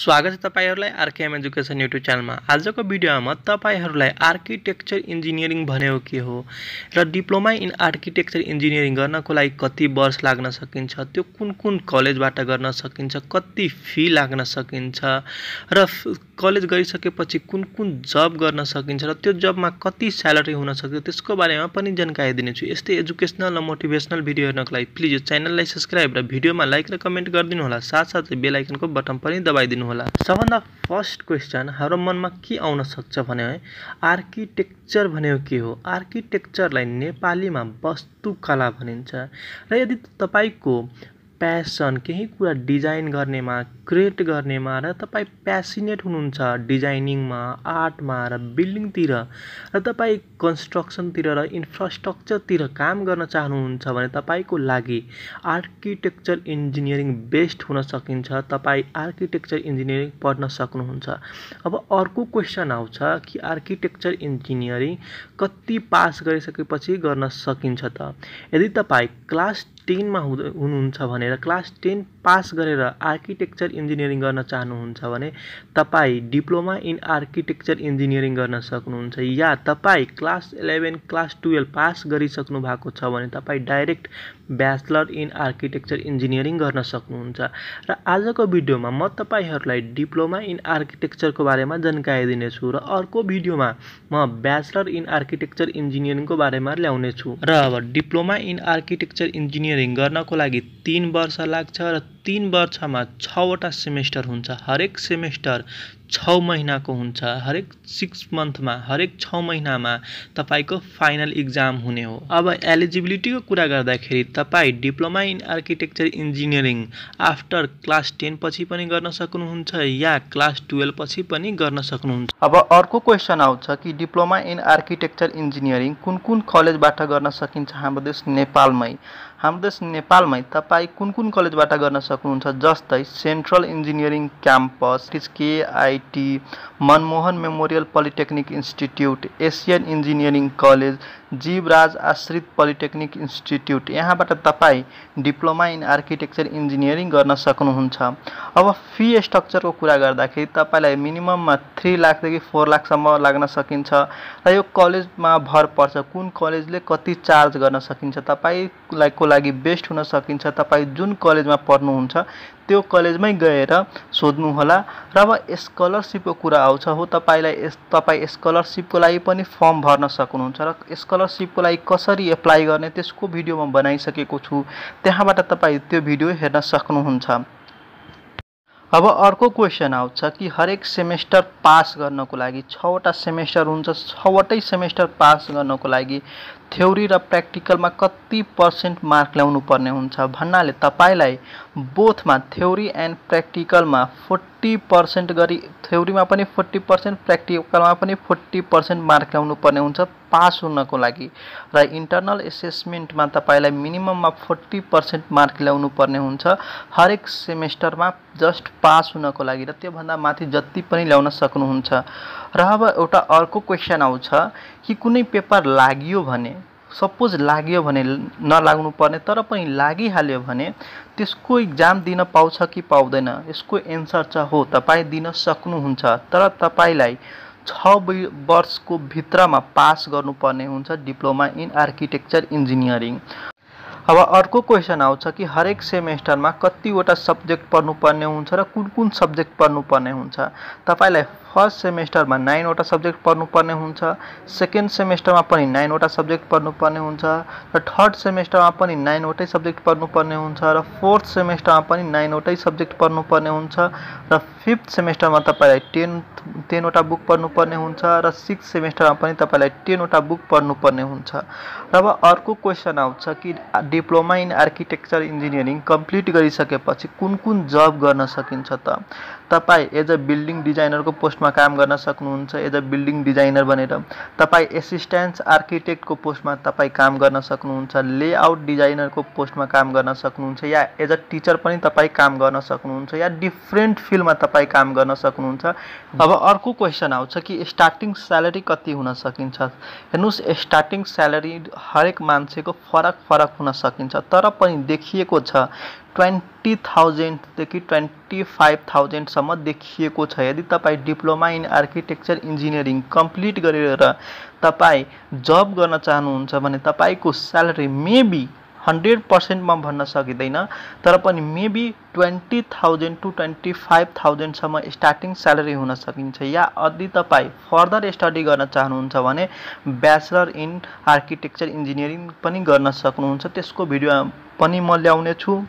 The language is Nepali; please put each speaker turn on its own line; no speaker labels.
स्वागत छ तपाईँहरूलाई आरकेएम एजुकेसन युट्युब च्यानलमा आजको भिडियोमा तपाईँहरूलाई आर्किटेक्चर इन्जिनियरिङ भनेको के हो र डिप्लोमा इन आर्किटेक्चर इन्जिनियरिङ गर्नको लागि कति वर्ष लाग्न सकिन्छ त्यो कुन कुन कलेजबाट गर्न सकिन्छ कति फी लाग्न सकिन्छ र कलेज गरिसकेपछि कुन कुन जब गर्न सकिन्छ र त्यो जबमा कति स्यालेरी हुन सक्छ त्यसको बारेमा पनि जानकारी दिनेछु यस्तै एजुकेसनल र मोटिभेसनल भिडियो हेर्नको लागि प्लिज यो च्यानललाई सब्सक्राइब र भिडियोमा लाइक र कमेन्ट गरिदिनु होला साथसाथै बेलायकनको बटन पनि दबाइदिनु होला सबभन्दा फर्स्ट क्वेसन हाम्रो मनमा के आउन सक्छ भने आर्किटेक्चर भनेको के हो आर्किटेक्चरलाई नेपालीमा वस्तुकला भनिन्छ र यदि तपाईँको प्यासन केही कुरा डिजाइन गर्नेमा क्रिएट गर्नेमा र तपाईँ प्यासिनेट हुनुहुन्छ डिजाइनिङमा आर्टमा र बिल्डिङतिर र तपाईँ कन्स्ट्रक्सनतिर र इन्फ्रास्ट्रक्चरतिर काम गर्न चाहनुहुन्छ भने तपाईँको लागि आर्किटेक्चर इन्जिनियरिङ बेस्ट हुन सकिन्छ तपाईँ आर्किटेक्चर इन्जिनियरिङ पढ्न सक्नुहुन्छ अब अर्को क्वेसन आउँछ कि आर्किटेक्चर इन्जिनियरिङ कति पास गरिसकेपछि गर्न सकिन्छ त यदि तपाईँ क्लास टेनमा हुँ हुनुहुन्छ भनेर क्लास टेन पास गरेर आर्किटेक्चर इन्जिनियरिङ गर्न चाहनुहुन्छ भने तपाईँ डिप्लोमा इन आर्किटेक्चर इन्जिनियरिङ गर्न सक्नुहुन्छ या तपाईँ class eleven class twelve pass गरिसक्नु भएको छ भने तपाईँ direct bachelor in architecture engineering गर्न सक्नुहुन्छ र आजको भिडियोमा म तपाईँहरूलाई डिप्लोमा इन आर्किटेक्चरको बारेमा जानकारी दिनेछु र अर्को भिडियोमा म ब्याचलर इन आर्किटेक्चर इन्जिनियरिङको बारेमा ल्याउनेछु र अब diploma in architecture engineer engineering गर्नको लागि तिन वर्ष लाग्छ र तिन वर्षमा छवटा सेमेस्टर हुन्छ हरेक सेमेस्टर छ महिनाको हुन्छ हरेक सिक्स मन्थमा हरेक छ महिनामा तपाईँको फाइनल इक्जाम हुने हो अब एलिजिबिलिटीको कुरा गर्दाखेरि तपाईँ diploma in architecture engineering after class ten पछि पनि गर्न सक्नुहुन्छ या क्लास टुवेल्भ पछि पनि गर्न सक्नुहुन्छ अब अर्को क्वेसन आउँछ कि डिप्लोमा
इन आर्किटेक्चर इन्जिनियरिङ कुन कुन कलेजबाट गर्न सकिन्छ हाम्रो देश नेपालमै हाम्रो देश नेपालमै तपाईँ कुन कुन कलेजबाट गर्न सक्नुहुन्छ जस्तै central engineering campus KI Manmohan memorial polytechnic institute Asian engineering college Jivraj Ashrit polytechnic institute यहाँबाट तपाईँ डिप्लोमा इन आर्किटेक्चर इन्जिनियरिङ गर्न सक्नुहुन्छ अब फी स्ट्रक्चरको कुरा गर्दाखेरि तपाईँलाई मिनिमममा थ्री लाखदेखि फोर लाखसम्म लाग्न सकिन्छ र यो कलेजमा भर पर्छ कुन कलेजले कति चार्ज गर्न सकिन्छ तपाईँलाई को लागि बेस्ट हुन सकिन्छ तपाईँ जुन कलेजमा पढ्नुहुन्छ त्यो कलेजमै गएर सोध्नुहोला र अब स्कलरसिपको कुरा आउँछ हो तपाईँलाई तपाईँ स्कलरसिपको लागि पनि फर्म भर्न सक्नुहुन्छ र स्कलर स्कलरसिपको लागि कसरी एप्लाई गर्ने त्यसको भिडियो म बनाइसकेको छु त्यहाँबाट तपाईँ त्यो भिडियो हेर्न सक्नुहुन्छ अब अर्को क्वेसन आउँछ कि हरेक सेमेस्टर पास गर्नको लागि छवटा सेमेस्टर हुन्छ छवटै सेमेस्टर पास गर्नको लागि थ्योरी र प्र्याक्टिकलमा कति पर्सेन्ट मार्क ल्याउनु पर्ने हुन्छ भन्नाले तपाईँलाई बोथमा थ्योरी एन्ड प्र्याक्टिकलमा फोर्टी पर्सेन्ट गरी थ्योरीमा पनि फोर्टी पर्सेन्ट प्र्याक्टिकलमा पनि फोर्टी पर्सेन्ट मार्क ल्याउनु पर्ने हुन्छ पास हुनको लागि र इन्टर्नल एसेसमेन्टमा तपाईँलाई मिनिमममा फोर्टी पर्सेन्ट मार्क ल्याउनु पर्ने हुन्छ हरेक सेमेस्टरमा जस्ट पास हुनको लागि र त्योभन्दा माथि जति पनि ल्याउन सक्नुहुन्छ र अब एउटा अर्को क्वेसन आउँछ कि कुनै पेपर लाग्यो भने सपोज लाग्यो भने नलाग्नु पर्ने तर पनि लागिहाल्यो भने त्यसको इक्जाम दिन पाउँछ कि पाउँदैन यसको एन्सर चाहिँ हो तपाईँ दिन सक्नुहुन्छ तर तपाईँलाई छ वर्षको भित्रमा पास गर्नुपर्ने हुन्छ डिप्लोमा इन आर्किटेक्चर इन्जिनियरिङ अब अर्को क्वेसन आउँछ कि हरेक सेमेस्टरमा कतिवटा सब्जेक्ट पढ्नुपर्ने हुन्छ र कुन कुन सब्जेक्ट पढ्नुपर्ने हुन्छ तपाईँलाई फर्स्ट सेमेस्टरमा नाइनवटा सब्जेक्ट पढ्नुपर्ने हुन्छ सेकेन्ड सेमेस्टरमा पनि नाइनवटा सब्जेक्ट पढ्नुपर्ने हुन्छ र थर्ड सेमेस्टरमा पनि नाइनवटै सब्जेक्ट पढ्नुपर्ने हुन्छ र फोर्थ सेमेस्टरमा पनि नाइनवटै सब्जेक्ट पढ्नुपर्ने हुन्छ र फिफ्थ सेमेस्टरमा तपाईँलाई टेन्थ टेनवटा बुक पढ्नुपर्ने हुन्छ र सिक्स सेमेस्टरमा पनि तपाईँलाई टेनवटा बुक पढ्नुपर्ने हुन्छ र अब अर्को क्वेसन आउँछ कि diploma in architecture engineering complete गरिसकेपछि कुन कुन जब गर्न सकिन्छ त तपाईँ एज अ बिल्डिङ डिजाइनरको पोस्टमा काम गर्न सक्नुहुन्छ एज अ बिल्डिङ डिजाइनर भनेर तपाईँ एसिस्टेन्स आर्किटेक्टको पोस्टमा तपाईँ काम गर्न सक्नुहुन्छ लेआउट डिजाइनरको पोस्टमा काम गर्न सक्नुहुन्छ या एज अ टिचर पनि तपाईँ काम गर्न सक्नुहुन्छ या डिफ्रेन्ट फिल्डमा तपाईँ काम गर्न सक्नुहुन्छ अब अर्को क्वेसन आउँछ कि स्टार्टिङ स्यालेरी कति हुन सकिन्छ हेर्नुहोस् स्टार्टिङ स्यालेरी हरेक मान्छेको फरक फरक हुन सकिन्छ तर पनि देखिएको छ ट्वेन्टी थाउजन्डदेखि ट्वेन्टी फाइभ थाउजन्डसम्म देखिएको छ यदि तपाईँ diploma in architecture engineering complete गरेर तपाईँ जब गर्न चाहनुहुन्छ भने तपाईँको स्यालेरी मेबी हन्ड्रेड पर्सेन्टमा भन्न सकिँदैन तर पनि maybe twenty thousand to twenty five थाउजन्डसम्म स्टार्टिङ स्यालेरी हुन सकिन्छ या यदि तपाईँ फर्दर स्टडी गर्न चाहनुहुन्छ भने ब्याचलर इन आर्किटेक्चर इन्जिनियरिङ पनि गर्न सक्नुहुन्छ त्यसको भिडियो पनि म ल्याउने छु